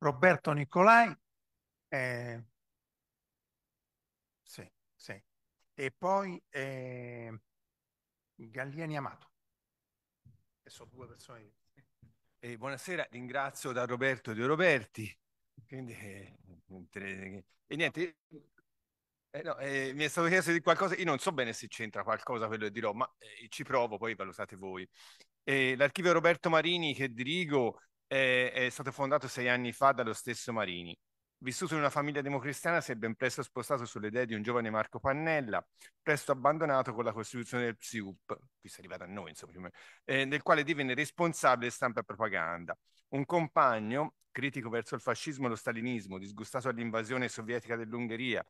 Roberto Nicolai, eh, sì, sì. e poi eh, Galliani Amato, che sono due persone. Eh, buonasera, ringrazio da Roberto De Roberti. Quindi, eh, eh, e niente, eh no, eh, mi è stato chiesto di qualcosa, io non so bene se c'entra qualcosa quello che dirò, ma eh, ci provo, poi valutate voi. Eh, l'archivio Roberto Marini che dirigo è, stato fondato sei anni fa dallo stesso Marini. Vissuto in una famiglia democristiana, si è ben presto spostato sulle idee di un giovane Marco Pannella, presto abbandonato con la costituzione del PSIUP, qui si è arrivato a noi, insomma, eh, del quale divenne responsabile stampa e propaganda. Un compagno, critico verso il fascismo e lo stalinismo, disgustato all'invasione sovietica dell'Ungheria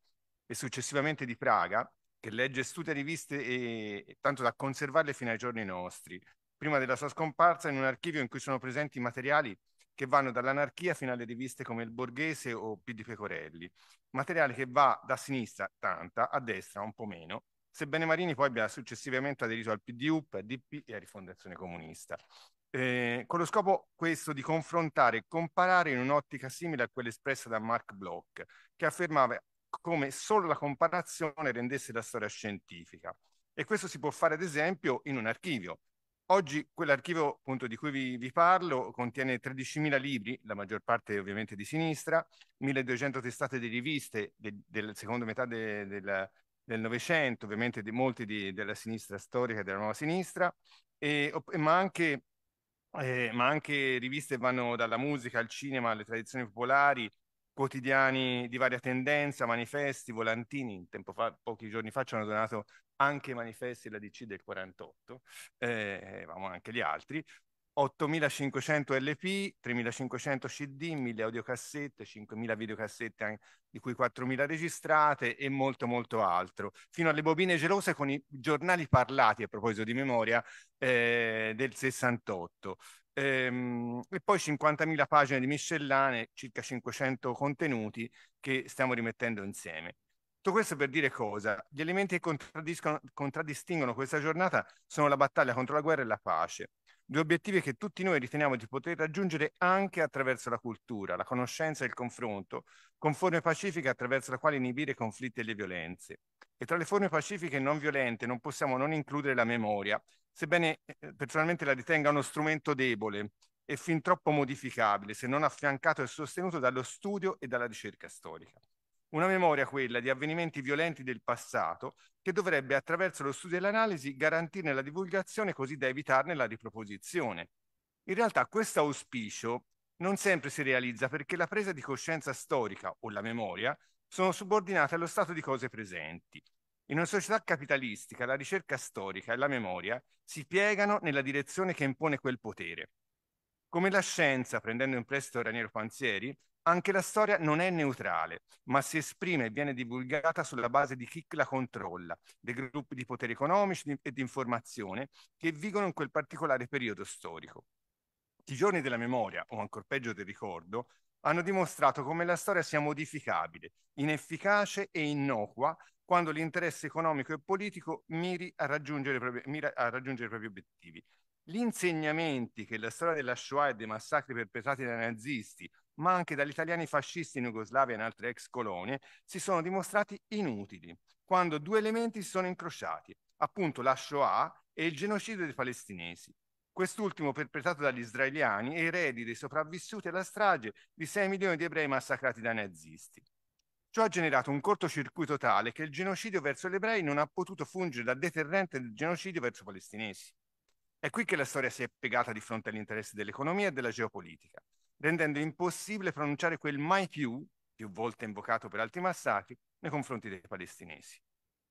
e successivamente di Praga, che legge e studia riviste e, tanto da conservarle fino ai giorni nostri, prima della sua scomparsa, in un archivio in cui sono presenti materiali che vanno dall'anarchia fino alle riviste come Il Borghese o P di Pecorelli, materiale che va da sinistra tanta, a destra un po' meno, sebbene Marini poi abbia successivamente aderito al PDU, DP e a Rifondazione Comunista. Eh, con lo scopo questo di confrontare e comparare in un'ottica simile a quella espressa da Mark Bloch, che affermava come solo la comparazione rendesse la storia scientifica. E questo si può fare ad esempio in un archivio, Oggi quell'archivio appunto, di cui vi, vi parlo contiene 13.000 libri, la maggior parte ovviamente di sinistra, 1.200 testate di riviste del, del seconda metà de, de la, del Novecento, ovviamente di molti di, della sinistra storica e della nuova sinistra, e, ma, anche, eh, ma anche riviste vanno dalla musica al cinema alle tradizioni popolari, quotidiani di varia tendenza, manifesti, volantini, fa, pochi giorni fa ci hanno donato anche i manifesti della DC del 48, eh, avevamo anche gli altri, 8.500 LP, 3.500 CD, 1.000 audiocassette, 5.000 videocassette di cui 4.000 registrate e molto molto altro, fino alle bobine gelose con i giornali parlati a proposito di memoria eh, del 68. Ehm, e poi 50.000 pagine di miscellane, circa 500 contenuti che stiamo rimettendo insieme. Tutto questo per dire cosa? Gli elementi che contraddistinguono questa giornata sono la battaglia contro la guerra e la pace, due obiettivi che tutti noi riteniamo di poter raggiungere anche attraverso la cultura, la conoscenza e il confronto, con forme pacifiche attraverso le quali inibire conflitti e le violenze. E tra le forme pacifiche e non violente non possiamo non includere la memoria, sebbene eh, personalmente la ritenga uno strumento debole e fin troppo modificabile, se non affiancato e sostenuto dallo studio e dalla ricerca storica. Una memoria quella di avvenimenti violenti del passato che dovrebbe attraverso lo studio e l'analisi garantirne la divulgazione così da evitarne la riproposizione. In realtà questo auspicio non sempre si realizza perché la presa di coscienza storica o la memoria sono subordinate allo stato di cose presenti in una società capitalistica la ricerca storica e la memoria si piegano nella direzione che impone quel potere. Come la scienza, prendendo in prestito Raniero Panzieri, anche la storia non è neutrale, ma si esprime e viene divulgata sulla base di chi la controlla, dei gruppi di poteri economici e di informazione che vigono in quel particolare periodo storico. I giorni della memoria, o ancor peggio del ricordo, hanno dimostrato come la storia sia modificabile, inefficace e innocua quando l'interesse economico e politico miri a raggiungere, propri, mira a raggiungere i propri obiettivi. Gli insegnamenti che la storia della Shoah e dei massacri perpetrati dai nazisti, ma anche dagli italiani fascisti in Jugoslavia e in altre ex colonie, si sono dimostrati inutili quando due elementi si sono incrociati, appunto la Shoah e il genocidio dei palestinesi. Quest'ultimo perpetrato dagli israeliani e eredi dei sopravvissuti alla strage di 6 milioni di ebrei massacrati dai nazisti. Ciò ha generato un cortocircuito tale che il genocidio verso gli ebrei non ha potuto fungere da deterrente del genocidio verso i palestinesi. È qui che la storia si è piegata di fronte agli interessi dell'economia e della geopolitica, rendendo impossibile pronunciare quel mai più, più volte invocato per altri massacri, nei confronti dei palestinesi.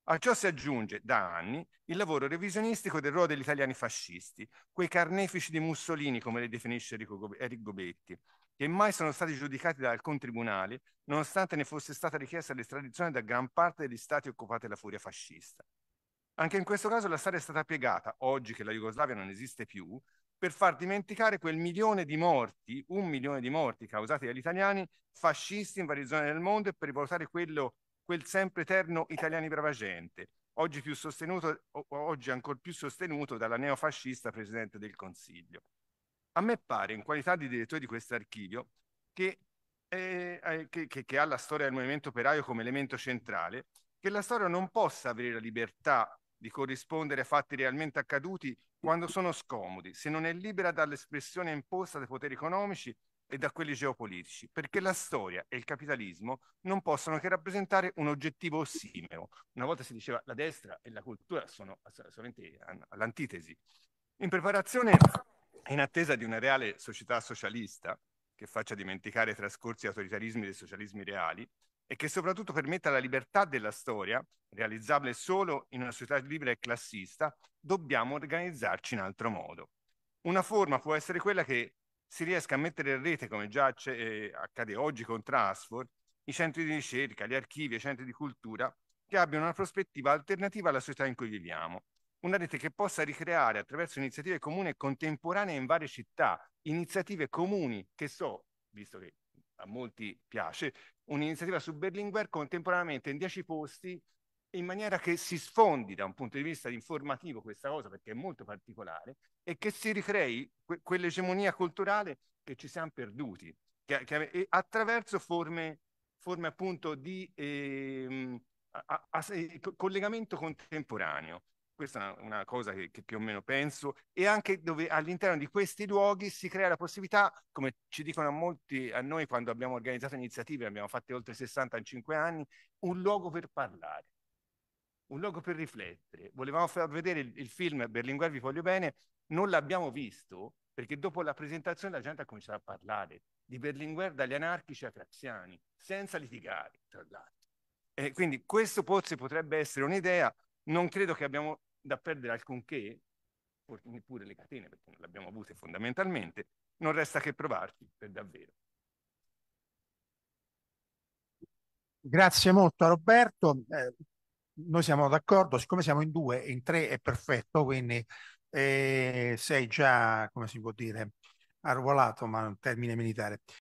A ciò si aggiunge, da anni, il lavoro revisionistico del ruolo degli italiani fascisti, quei carnefici di Mussolini, come le definisce Enrico Gobetti, che mai sono stati giudicati da alcun tribunale, nonostante ne fosse stata richiesta l'estradizione da gran parte degli stati occupati dalla furia fascista. Anche in questo caso la storia è stata piegata, oggi che la Jugoslavia non esiste più, per far dimenticare quel milione di morti, un milione di morti causati dagli italiani fascisti in varie zone del mondo e per riportare quello, quel sempre eterno italiani brava gente, oggi, più sostenuto, oggi ancora più sostenuto dalla neofascista Presidente del Consiglio. A me pare, in qualità di direttore di questo archivio, che, eh, eh, che, che, che ha la storia del movimento operaio come elemento centrale, che la storia non possa avere la libertà di corrispondere a fatti realmente accaduti quando sono scomodi, se non è libera dall'espressione imposta dai poteri economici e da quelli geopolitici, perché la storia e il capitalismo non possono che rappresentare un oggettivo ossimero. Una volta si diceva la destra e la cultura sono assolutamente all'antitesi. In preparazione in attesa di una reale società socialista che faccia dimenticare i trascorsi autoritarismi dei socialismi reali e che soprattutto permetta la libertà della storia, realizzabile solo in una società libera e classista, dobbiamo organizzarci in altro modo. Una forma può essere quella che si riesca a mettere in rete, come già eh, accade oggi con Transfor, i centri di ricerca, gli archivi, i centri di cultura, che abbiano una prospettiva alternativa alla società in cui viviamo, una rete che possa ricreare attraverso iniziative comuni e contemporanee in varie città, iniziative comuni che so, visto che a molti piace, un'iniziativa su Berlinguer contemporaneamente in dieci posti in maniera che si sfondi da un punto di vista informativo questa cosa perché è molto particolare e che si ricrei que quell'egemonia culturale che ci siamo perduti che, che, attraverso forme, forme appunto di eh, a, a, a, collegamento contemporaneo questa è una cosa che, che, più o meno penso, e anche dove all'interno di questi luoghi si crea la possibilità, come ci dicono a molti, a noi quando abbiamo organizzato iniziative, abbiamo fatte oltre 65 anni, un luogo per parlare, un luogo per riflettere. Volevamo far vedere il, il film Berlinguer, vi voglio bene, non l'abbiamo visto perché dopo la presentazione la gente ha cominciato a parlare di Berlinguer dagli anarchici ai craziani, senza litigare, tra l'altro. E quindi questo forse potrebbe essere un'idea, non credo che abbiamo da perdere alcunché, neppure le catene, perché non le abbiamo avute fondamentalmente, non resta che provarci per davvero. Grazie molto a Roberto. Eh, noi siamo d'accordo, siccome siamo in due, in tre è perfetto, quindi eh, sei già, come si può dire, arruolato, ma un termine militare.